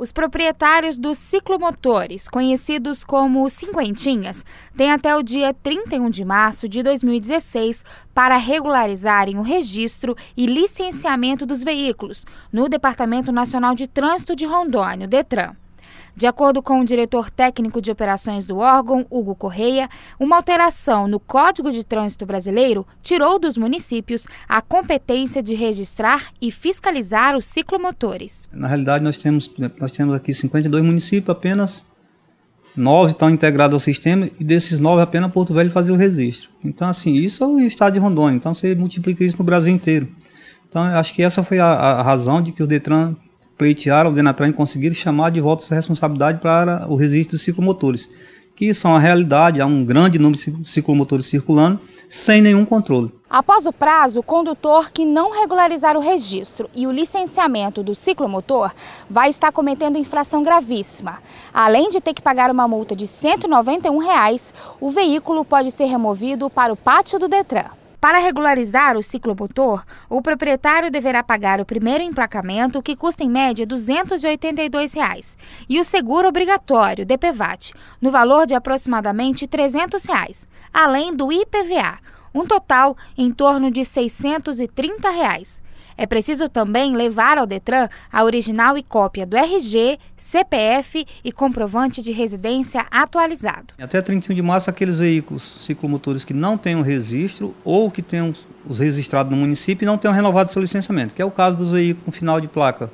Os proprietários dos ciclomotores, conhecidos como cinquentinhas, têm até o dia 31 de março de 2016 para regularizarem o registro e licenciamento dos veículos no Departamento Nacional de Trânsito de Rondônia, o DETRAN. De acordo com o diretor técnico de operações do órgão, Hugo Correia, uma alteração no Código de Trânsito Brasileiro tirou dos municípios a competência de registrar e fiscalizar os ciclomotores. Na realidade, nós temos, nós temos aqui 52 municípios, apenas nove estão integrados ao sistema e desses nove apenas Porto Velho fazia o registro. Então, assim, isso é o estado de Rondônia, então você multiplica isso no Brasil inteiro. Então, acho que essa foi a, a razão de que o Detran pleitearam o Denatran e conseguir chamar de volta essa responsabilidade para o registro dos ciclomotores, que são a realidade, há um grande número de ciclomotores circulando sem nenhum controle. Após o prazo, o condutor que não regularizar o registro e o licenciamento do ciclomotor vai estar cometendo infração gravíssima. Além de ter que pagar uma multa de R$ 191, reais, o veículo pode ser removido para o pátio do Detran. Para regularizar o ciclomotor, o proprietário deverá pagar o primeiro emplacamento, que custa em média R$ 282,00, reais, e o seguro obrigatório, DPVAT, no valor de aproximadamente R$ 300, reais, além do IPVA, um total em torno de R$ 630,00. Reais. É preciso também levar ao Detran a original e cópia do RG, CPF e comprovante de residência atualizado. Até 31 de março, aqueles veículos ciclomotores que não tenham registro ou que tenham os registrados no município e não tenham renovado seu licenciamento, que é o caso dos veículos com final de placa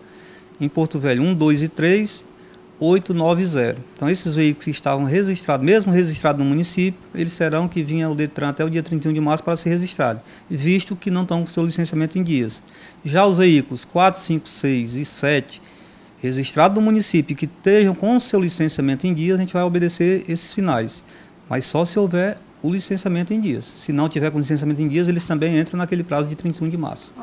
em Porto Velho 1, 2 e 3 890. Então esses veículos que estavam registrados, mesmo registrados no município, eles serão que vinham Detran até o dia 31 de março para se registrarem, visto que não estão com seu licenciamento em dias. Já os veículos 4, 5, 6 e 7 registrados no município que estejam com seu licenciamento em dias, a gente vai obedecer esses finais, mas só se houver o licenciamento em dias. Se não tiver com licenciamento em dias, eles também entram naquele prazo de 31 de março.